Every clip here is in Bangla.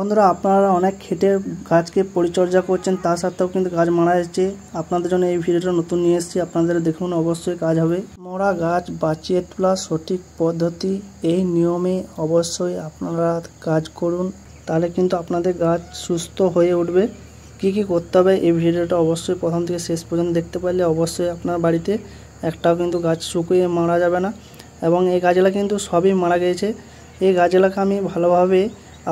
বন্ধুরা আপনারা অনেক খেটে গাছকে পরিচর্যা করছেন তা সত্ত্বেও কিন্তু গাছ মারা যাচ্ছে আপনাদের জন্য এই ভিডিওটা নতুন নিয়ে এসেছি আপনাদের দেখুন অবশ্যই কাজ হবে মরা গাছ বাঁচিয়ে তোলা সঠিক পদ্ধতি এই নিয়মে অবশ্যই আপনারা কাজ করুন তাহলে কিন্তু আপনাদের গাছ সুস্থ হয়ে উঠবে কি কি করতে হবে এই ভিডিওটা অবশ্যই প্রথম থেকে শেষ পর্যন্ত দেখতে পারলে অবশ্যই আপনার বাড়িতে একটাও কিন্তু গাছ শুকিয়ে মারা যাবে না এবং এই গাছগুলো কিন্তু সবই মারা গিয়েছে এই গাছগুলোকে আমি ভালোভাবে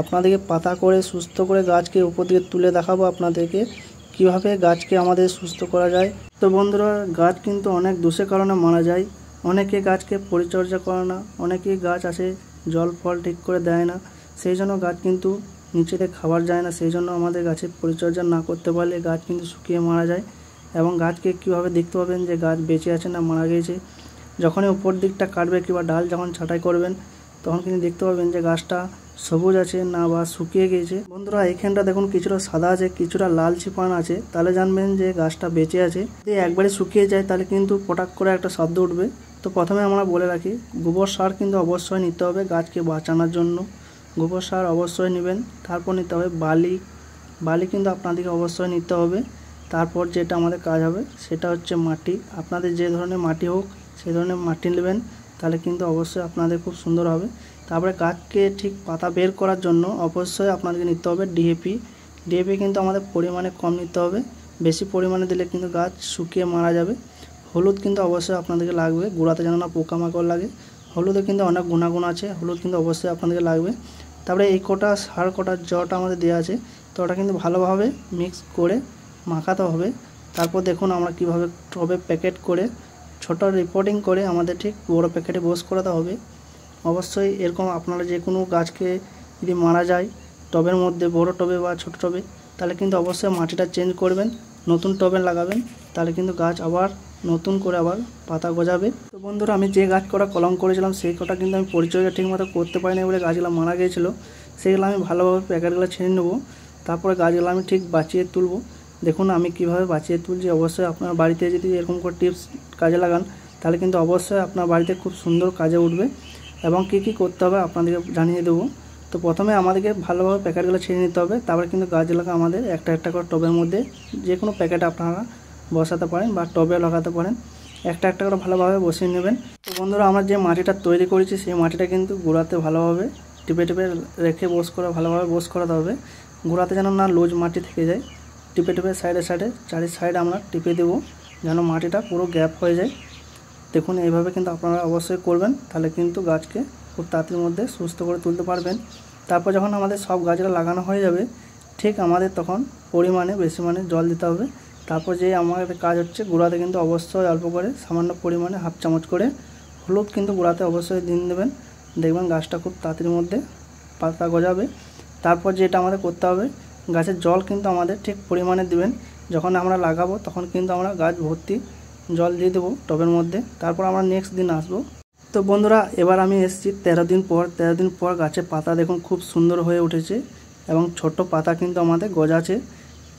আপনাদেরকে পাতা করে সুস্থ করে গাছকে উপর দিকে তুলে দেখাবো আপনাদেরকে কিভাবে গাছকে আমাদের সুস্থ করা যায় তো বন্ধুরা গাছ কিন্তু অনেক দোষের কারণে মারা যায় অনেকে গাছকে পরিচর্যা করে না অনেকে গাছ আসে জল ফল ঠিক করে দেয় না সেই জন্য গাছ কিন্তু নিচেতে খাবার যায় না সেই জন্য আমাদের গাছের পরিচর্যা না করতে পারলে গাছ কিন্তু শুকিয়ে মারা যায় এবং গাছকে কীভাবে দেখতে পাবেন যে গাছ বেঁচে আছে না মারা গেছে যখনই উপর দিকটা কাটবে কিংবা ডাল যখন ছাঁটাই করবেন তখন কিন্তু দেখতে পাবেন যে গাছটা সবুজ আছে না বা শুকিয়ে গিয়েছে বন্ধুরা এখানটা দেখুন কিছুটা সাদা আছে কিছুটা লাল পান আছে তাহলে জানবেন যে গাছটা বেঁচে আছে যদি একবারে শুকিয়ে যায় তাহলে কিন্তু পটাক করে একটা শব্দ উঠবে তো প্রথমে আমরা বলে রাখি গোবর সার কিন্তু অবশ্যই নিতে হবে গাছকে বাঁচানোর জন্য গোবর সার অবশ্যই নেবেন তারপর নিতে হবে বালি বালি কিন্তু আপনাদেরকে অবশ্যই নিতে হবে তারপর যেটা আমাদের কাজ হবে সেটা হচ্ছে মাটি আপনাদের যে ধরনের মাটি হোক সেই ধরনের মাটি নেবেন তাহলে কিন্তু অবশ্যই আপনাদের খুব সুন্দর হবে তারপরে গাছকে ঠিক পাতা বের করার জন্য অবশ্যই আপনাদেরকে নিতে হবে ডিএপি ডিএপি কিন্তু আমাদের পরিমাণে কম নিতে হবে বেশি পরিমাণে দিলে কিন্তু গাছ শুকিয়ে মারা যাবে হলুদ কিন্তু অবশ্যই আপনাদেরকে লাগবে গুঁড়াতে যেন না পোকামাকড় লাগে হলুদে কিন্তু অনেক গুণাগুণ আছে হলুদ কিন্তু অবশ্যই আপনাদেরকে লাগবে তারপরে এই কটা সার কোটা জটা আমাদের দেওয়া আছে তো ওটা কিন্তু ভালোভাবে মিক্স করে মাখাতে হবে তারপর দেখুন আমরা কিভাবে টবে প্যাকেট করে ছোট রিপোর্টিং করে আমাদের ঠিক বড় প্যাকেটে বোস করাতে হবে অবশ্যই এরকম আপনারা যে কোনো গাছকে যদি মারা যায় টবের মধ্যে বড় টবে বা ছোট টবে তাহলে কিন্তু অবশ্যই মাটিটা চেঞ্জ করবেন নতুন টবে লাগাবেন তাহলে কিন্তু গাছ আবার নতুন করে আবার পাতা গজাবে তো বন্ধুরা আমি যে গাছ কটা কলম করেছিলাম সেই কটা কিন্তু আমি পরিচর্যা ঠিকমতো করতে পারিনি বলে গাছগুলো মারা গিয়েছিলো সেগুলো আমি ভালোভাবে প্যাকেটগুলো ছেড়ে নেবো তারপরে গাছগুলো আমি ঠিক বাঁচিয়ে তুলবো দেখুন আমি কিভাবে বাঁচিয়ে তুলছি অবশ্যই আপনার বাড়িতে যদি এরকম করে টিপস কাজে লাগান তাহলে কিন্তু অবশ্যই আপনার বাড়িতে খুব সুন্দর কাজে উঠবে এবং কি কি করতে হবে আপনাদেরকে জানিয়ে দেবো তো প্রথমে আমাদেরকে ভালোভাবে প্যাকেটগুলো ছেড়ে নিতে হবে তারপরে কিন্তু গাছ লাগা আমাদের একটা একটা করে টবের মধ্যে যে কোনো প্যাকেট আপনারা বসাতে পারেন বা টবে লাগাতে পারেন একটা একটা করে ভালোভাবে বসিয়ে নেবেন তো বন্ধুরা আমরা যে মাটিটা তৈরি করেছি সেই মাটিটা কিন্তু গোড়াতে ভালোভাবে টিপে টিপে রেখে বস করে ভালোভাবে বস করাতে হবে গোড়াতে যেন না লুজ মাটি থেকে যায় টিপে টিপে সাইডে সাইডে চারি সাইড আমরা টিপে দেবো যেন মাটিটা পুরো গ্যাপ হয়ে যায় দেখুন এইভাবে কিন্তু আপনারা অবশ্যই করবেন তাহলে কিন্তু গাছকে খুব তাড়াতাড়ির মধ্যে সুস্থ করে তুলতে পারবেন তারপর যখন আমাদের সব গাছটা লাগানো হয়ে যাবে ঠিক আমাদের তখন পরিমাণে বেশি মানে জল দিতে হবে তারপর যে আমাদের কাজ হচ্ছে গোড়াতে কিন্তু অবশ্যই অল্প করে সামান্য পরিমাণে হাফ চামচ করে হলুদ কিন্তু গোড়াতে অবশ্যই দিন দেবেন দেখবেন গাছটা খুব তাড়াতাড়ির মধ্যে পাতা গজাবে তারপর যেটা আমাদের করতে হবে গাছের জল কিন্তু আমাদের ঠিক পরিমাণে দিবেন যখন আমরা লাগাবো তখন কিন্তু আমরা গাছ ভর্তি জল দিয়ে দেবো টবের মধ্যে তারপর আমরা নেক্সট দিন আসবো তো বন্ধুরা এবার আমি এসেছি তেরো দিন পর তেরো দিন পর গাছের পাতা দেখুন খুব সুন্দর হয়ে উঠেছে এবং ছোট পাতা কিন্তু আমাদের গজাছে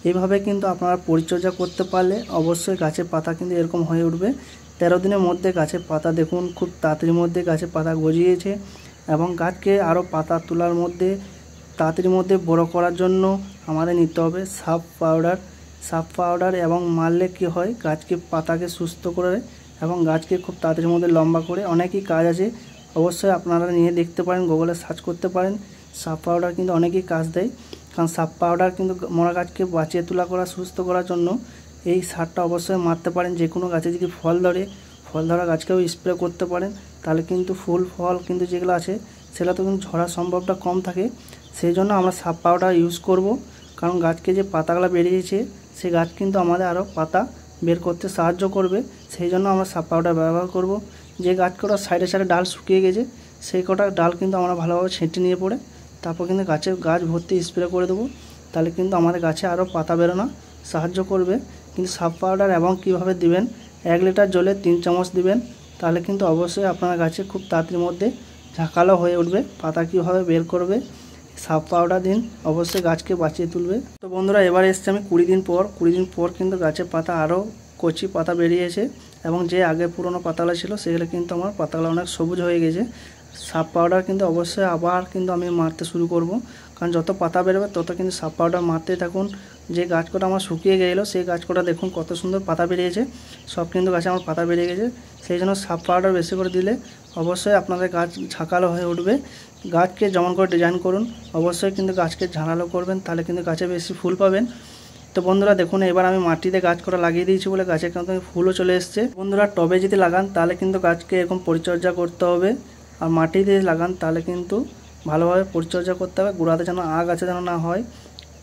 এইভাবে কিন্তু আপনারা পরিচর্যা করতে পারলে অবশ্যই গাছের পাতা কিন্তু এরকম হয়ে উঠবে তেরো দিনের মধ্যে গাছের পাতা দেখুন খুব তাড়াতাড়ির মধ্যে গাছের পাতা গজিয়েছে এবং গাছকে আরও পাতা তোলার মধ্যে তাড়াতাড়ির মধ্যে বড় করার জন্য আমাদের নিতে হবে সাব পাউডার সাপ পাউডার এবং মারলে কি হয় গাছকে পাতাকে সুস্থ করে এবং গাছকে খুব তাড়াতাড়ির মধ্যে লম্বা করে অনেকই কাজ আছে অবশ্যই আপনারা নিয়ে দেখতে পারেন গুগলে সার্চ করতে পারেন সাপ পাউডার কিন্তু অনেকই কাজ দেয় কারণ সাপ পাউডার কিন্তু মরা গাছকে বাঁচিয়ে তোলা করা সুস্থ করার জন্য এই সারটা অবশ্যই মারতে পারেন যে কোনো গাছে যদি ফল ধরে ফল ধরা গাছকেও স্প্রে করতে পারেন তাহলে কিন্তু ফুল ফল কিন্তু যেগুলো আছে সেগুলো তো কিন্তু ঝরার সম্ভবটা কম থাকে সেই জন্য আমরা সাপ পাউডার ইউজ করব কারণ গাছকে যে পাতাগুলো বেরিয়েছে সেই গাছ কিন্তু আমাদের আরও পাতা বের করতে সাহায্য করবে সেই জন্য আমরা সাপ পাউডার ব্যবহার করব যে গাছ সাইডে সাইডে ডাল শুকিয়ে গেছে সেই কটা ডাল কিন্তু আমরা ভালোভাবে ছেঁটে নিয়ে পড়ে তারপর কিন্তু গাছের গাছ ভর্তি স্প্রে করে দেবো তাহলে কিন্তু আমাদের গাছে আরও পাতা বেরোনো সাহায্য করবে কিন্তু সাপ পাউডার এবং কিভাবে দিবেন এক লিটার জলে তিন চামচ দিবেন তাহলে কিন্তু অবশ্যই আপনার গাছে খুব তাড়াতাড়ির মধ্যে ঝাঁকালো হয়ে উঠবে পাতা কীভাবে বের করবে সাপ পাউডার দিন অবশ্যই গাছকে বাঁচিয়ে তুলবে তো বন্ধুরা এবার এসছে আমি কুড়ি দিন পর কুড়ি দিন পর কিন্তু গাছের পাতা আরও কচি পাতা বেরিয়েছে এবং যে আগে পুরনো পাতাগুলো ছিল সেগুলো কিন্তু আমার পাতাগুলো অনেক সবুজ হয়ে গেছে সাপ পাউডার কিন্তু অবশ্যই আবার কিন্তু আমি মারতে শুরু করব কারণ যত পাতা বেরোবে তত কিন্তু সাপ পাউডার মারতে থাকুন যে গাছ কটা আমার শুকিয়ে গেলো সেই গাছ কটা দেখুন কত সুন্দর পাতা বেরিয়েছে সব কিন্তু গাছে আমার পাতা বেরিয়ে গেছে সেই জন্য সাপ পাউডার বেশি করে দিলে অবশ্যই আপনাদের গাছ ঝাঁকালো হয়ে উঠবে গাছকে যেমন করে ডিজাইন করুন অবশ্যই কিন্তু গাছকে ঝাড়ালো করবেন তাহলে কিন্তু গাছে বেশি ফুল পাবেন তো বন্ধুরা দেখুন এবার আমি মাটিতে গাছ করা লাগিয়ে দিয়েছি বলে গাছে কিন্তু ফুলও চলে এসছে বন্ধুরা টবে যদি লাগান তাহলে কিন্তু গাছকে এরকম পরিচর্যা করতে হবে আর মাটি দিয়ে লাগান তাহলে কিন্তু ভালোভাবে পরিচর্যা করতে হবে গোড়াতে যেন আগ আছে যেন না হয়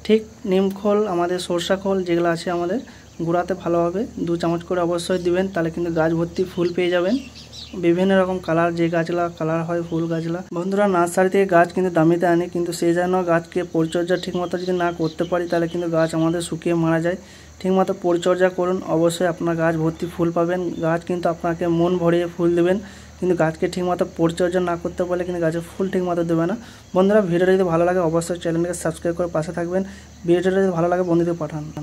ঠিক নিমখোল আমাদের সরষা খোল যেগুলো আছে আমাদের গুঁড়াতে ভালোভাবে দু চামচ করে অবশ্যই দিবেন তাহলে কিন্তু গাছ ভর্তি ফুল পেয়ে যাবেন বিভিন্ন রকম কালার যে গাছলা কালার হয় ফুল গাছলা বন্ধুরা নার্সারি থেকে গাছ কিন্তু দামিতে আনি কিন্তু সেই যেন গাছকে পরিচর্যা ঠিকমতো যদি না করতে পারি তাহলে কিন্তু গাছ আমাদের শুকিয়ে মারা যায় ঠিকমতো পরিচর্যা করুন অবশ্যই আপনার গাছ ভর্তি ফুল পাবেন গাছ কিন্তু আপনাকে মন ভরিয়ে ফুল দেবেন কিন্তু গাছকে ঠিকমতো পরিচর্যা না করতে পারলে কিন্তু গাছে ফুল ঠিকমতো দেবে না বন্ধুরা ভিডিওটা যদি ভালো লাগে অবশ্যই চ্যানেলকে সাবস্ক্রাইব করে পাশে থাকবেন ভিডিওটা যদি ভালো লাগে বন্ধুদের পাঠান